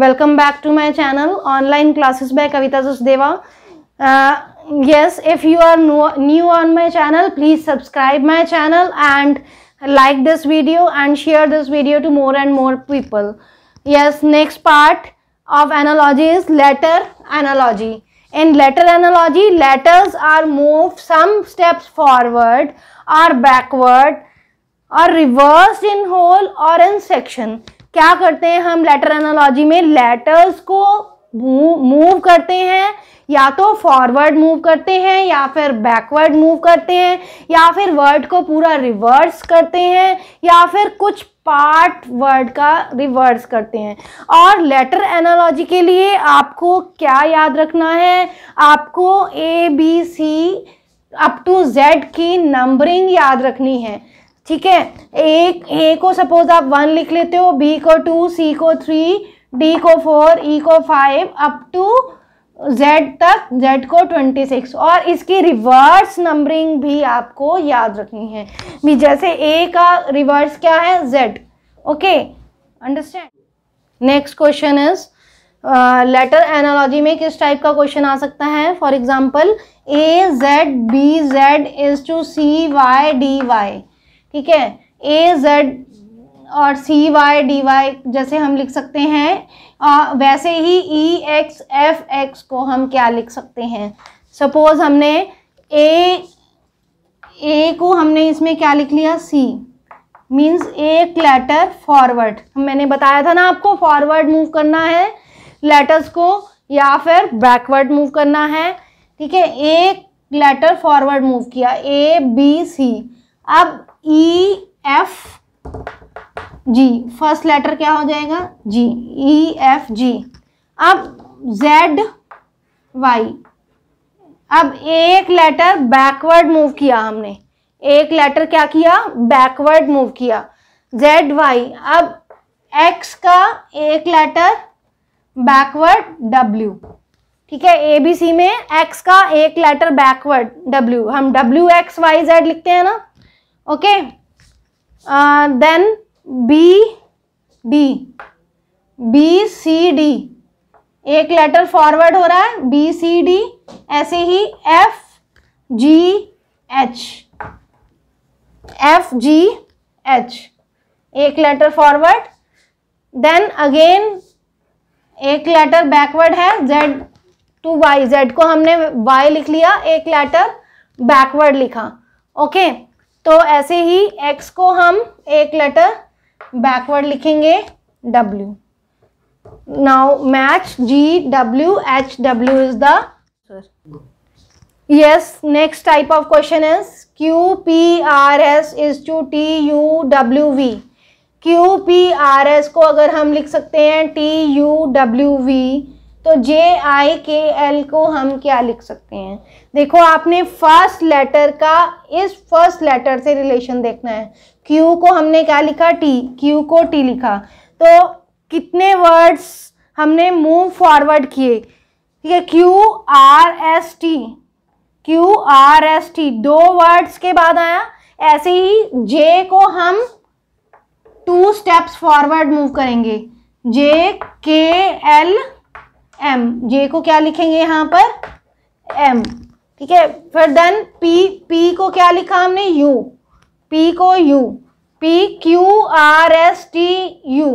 Welcome back to my channel online classes by Kavita Susdeva. Uh, yes, if you are new on my channel, please subscribe my channel and like this video and share this video to more and more people. Yes, next part of analogy is letter analogy. In letter analogy, letters are moved some steps forward or backward or reversed in whole or in section. क्या करते हैं हम letter analogy में letters को move करते हैं या तो फॉरवर्ड मूव करते हैं या फिर बैकवर्ड मूव करते हैं या फिर वर्ड को पूरा रिवर्स करते हैं या फिर कुछ पार्ट वर्ड का रिवर्स करते हैं और लेटर एनालॉजी के लिए आपको क्या याद रखना है आपको A B C up to Z की नंबरिंग याद रखनी है ठीक है एक ए को सपोज आप वन लिख लेते हो बी को टू सी को थ्री डी को फोर ई e को फाइव अप टू जेड तक जेड को ट्वेंटी सिक्स और इसकी रिवर्स नंबरिंग भी आपको याद रखनी है भी जैसे ए का रिवर्स क्या है Z okay understand next question is letter analogy में किस टाइप का क्वेश्चन आ सकता है for example A Z B Z is to C Y D Y ठीक है ए जेड और सी वाई डी वाई जैसे हम लिख सकते हैं आ, वैसे ही ई एक्स एफ एक्स को हम क्या लिख सकते हैं सपोज हमने ए ए को हमने इसमें क्या लिख लिया सी मीन्स एक लेटर फॉरवर्ड मैंने बताया था ना आपको फॉरवर्ड मूव करना है लेटर्स को या फिर बैकवर्ड मूव करना है ठीक है एक लेटर फॉरवर्ड मूव किया ए बी सी अब E F G first letter क्या हो जाएगा जी ई एफ जी अब जेड वाई अब एक लेटर बैकवर्ड मूव किया हमने एक लेटर क्या किया बैकवर्ड मूव किया जेड वाई अब एक्स का एक लेटर बैकवर्ड डब्ल्यू ठीक है ए बी सी में एक्स का एक लेटर बैकवर्ड डब्ल्यू हम डब्ल्यू एक्स वाई जेड लिखते हैं ना okay then B D B C D एक लेटर फॉरवर्ड हो रहा है बी सी डी ऐसे ही F G H F G H एक लेटर फॉरवर्ड देन अगेन एक लेटर बैकवर्ड है जेड टू वाई जेड को हमने वाई लिख लिया एक लेटर बैकवर्ड लिखा ओके okay? तो ऐसे ही x को हम एक लेटर बैकवर्ड लिखेंगे w now match g w h w is the yes next type of question is q p r s is to t u w v q p r s को अगर हम लिख सकते हैं t u w v तो जे आई के L को हम क्या लिख सकते हैं देखो आपने फर्स्ट लेटर का इस फर्स्ट लेटर से रिलेशन देखना है क्यू को हमने क्या लिखा टी क्यू को टी लिखा तो कितने वर्ड्स हमने मूव फॉरवर्ड किए ठीक है Q R S T Q R S T दो वर्ड्स के बाद आया ऐसे ही जे को हम टू स्टेप्स फॉरवर्ड मूव करेंगे जे के एल एम जे को क्या लिखेंगे यहाँ पर एम ठीक है फिर देन पी पी को क्या लिखा हमने यू पी को U P Q R S T U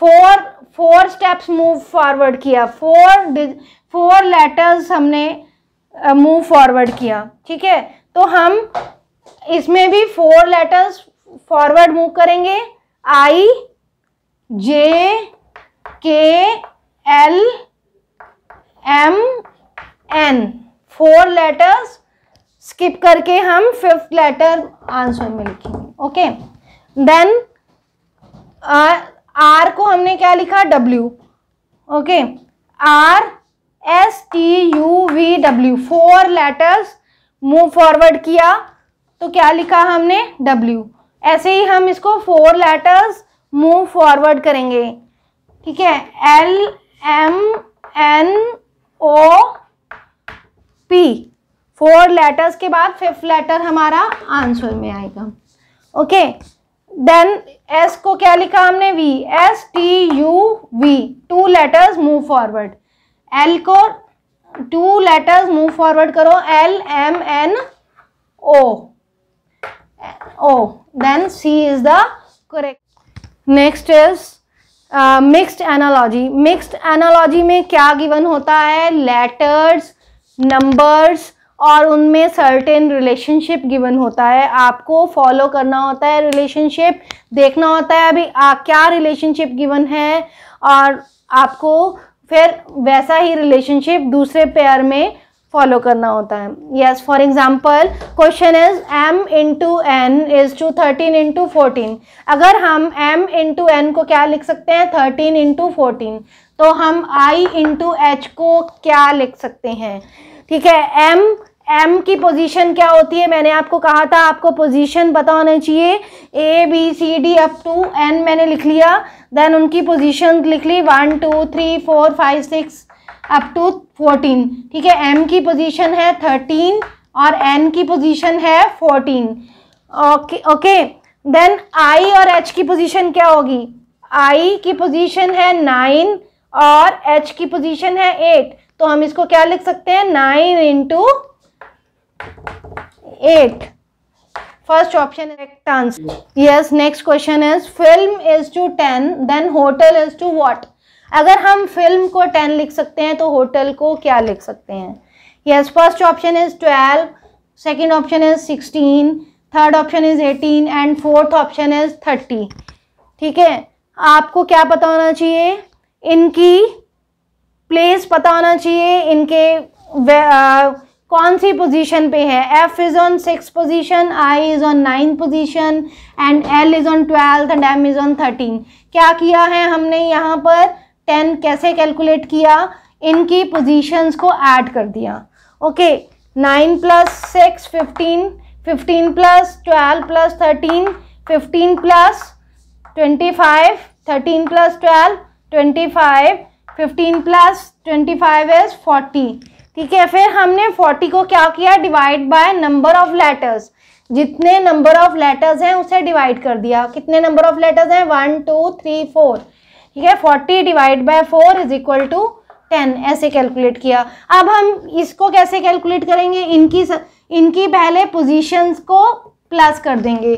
four four steps move forward किया फोर फोर लेटर्स हमने मूव uh, फॉरवर्ड किया ठीक है तो हम इसमें भी फोर लेटर्स फॉरवर्ड मूव करेंगे I J K L M N four letters skip करके हम फिफ्थ लेटर आंसर में लिखेंगे ओके देन आर को हमने क्या लिखा W okay R S T U V W four letters move forward किया तो क्या लिखा हमने डब्ल्यू ऐसे ही हम इसको फोर लेटर्स मूव फॉरवर्ड करेंगे ठीक है L M N O P four letters के बाद फिफ्थ लेटर हमारा आंसर में आएगा ओके देन एस को क्या लिखा हमने V S T U V two letters move forward L को टू लेटर्स मूव फॉरवर्ड करो L M N O O then C is the correct next is mixed analogy mixed analogy में क्या given होता है letters numbers और उनमें certain relationship given होता है आपको फॉलो करना होता है रिलेशनशिप देखना होता है अभी आ, क्या रिलेशनशिप गिवन है और आपको फिर वैसा ही रिलेशनशिप दूसरे पेयर में फॉलो करना होता है yes for example question is M into N is to thirteen into fourteen अगर हम एम इंटू एन को क्या लिख सकते हैं थर्टीन इंटू फोर्टीन तो हम आई इंटू एच को क्या लिख सकते हैं ठीक है एम एम की पोजीशन क्या होती है मैंने आपको कहा था आपको पोजीशन पता होना चाहिए A B C D up to N मैंने लिख लिया देन उनकी पोजीशन लिख ली one two three four five six up to fourteen ठीक है एम की पोजीशन है थर्टीन और एन की पोजीशन है fourteen okay okay then I और एच की पोजीशन क्या होगी आई की पोजीशन है नाइन और एच की पोजीशन है एट तो हम इसको क्या लिख सकते हैं nine into eight first option answer yes next question is film is to ten then hotel is to what अगर हम फिल्म को टेन लिख सकते हैं तो होटल को क्या लिख सकते हैं yes first option is twelve second option is sixteen third option is eighteen and fourth option is thirty ठीक है आपको क्या पता होना चाहिए इनकी प्लेस पता होना चाहिए इनके आ, कौन सी पोजीशन पे है F is on six position I is on nine position and L is on twelfth and M is on thirteen क्या किया है हमने यहाँ पर टेन कैसे कैलकुलेट किया इनकी पोजीशंस को ऐड कर दिया okay nine plus six fifteen fifteen plus twelve plus thirteen fifteen plus twenty five thirteen plus twelve twenty five fifteen plus twenty five is forty ठीक है फिर हमने फोर्टी को क्या किया divide by number of letters जितने number of letters हैं उसे डिवाइड कर दिया कितने नंबर ऑफ लेटर्स हैं वन टू थ्री फोर ठीक है forty divide by four is equal to ten ऐसे कैलकुलेट किया अब हम इसको कैसे कैलकुलेट करेंगे इनकी इनकी पहले पोजिशन को प्लस कर देंगे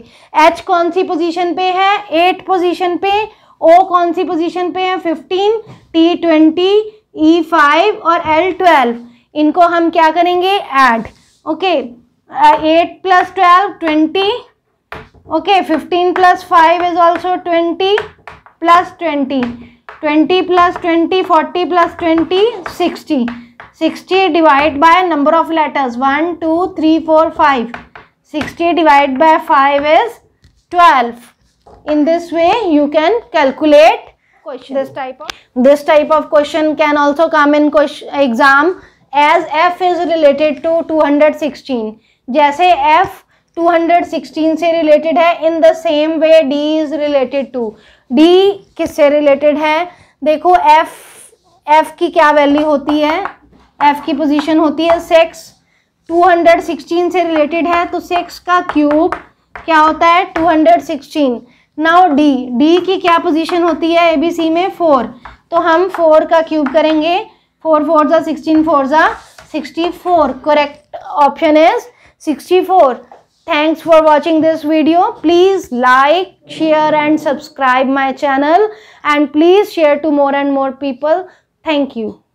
एच कौन सी पोजिशन पे है एट पोजिशन पे ओ कौन सी पोजिशन पे है fifteen T twenty E five और एल ट्वेल्व इनको हम क्या करेंगे add okay eight plus twelve twenty okay fifteen plus five is also twenty plus 20 20 plus 20 40 plus 20 60 60 divided by number of letters 1 2 3 4 5 60 divided by 5 is 12 in this way you can calculate question this type of this type of question can also come in question exam as f is related to 216 जैसे f 216 से related है in the same way D is related to D किससे related है देखो F F की क्या value होती है एफ की पोजीशन होती है सिक्स 216 से रिलेटेड है तो सिक्स का क्यूब क्या होता है 216 नाउ डी डी की क्या पोजीशन होती है ए बी सी में फोर तो हम फोर का क्यूब करेंगे फोर फोर ज़ा सिक्सटीन फोर ज़ा sixty four correct option is sixty four Thanks for watching this video. Please like, share and subscribe my channel and please share to more and more people. Thank you.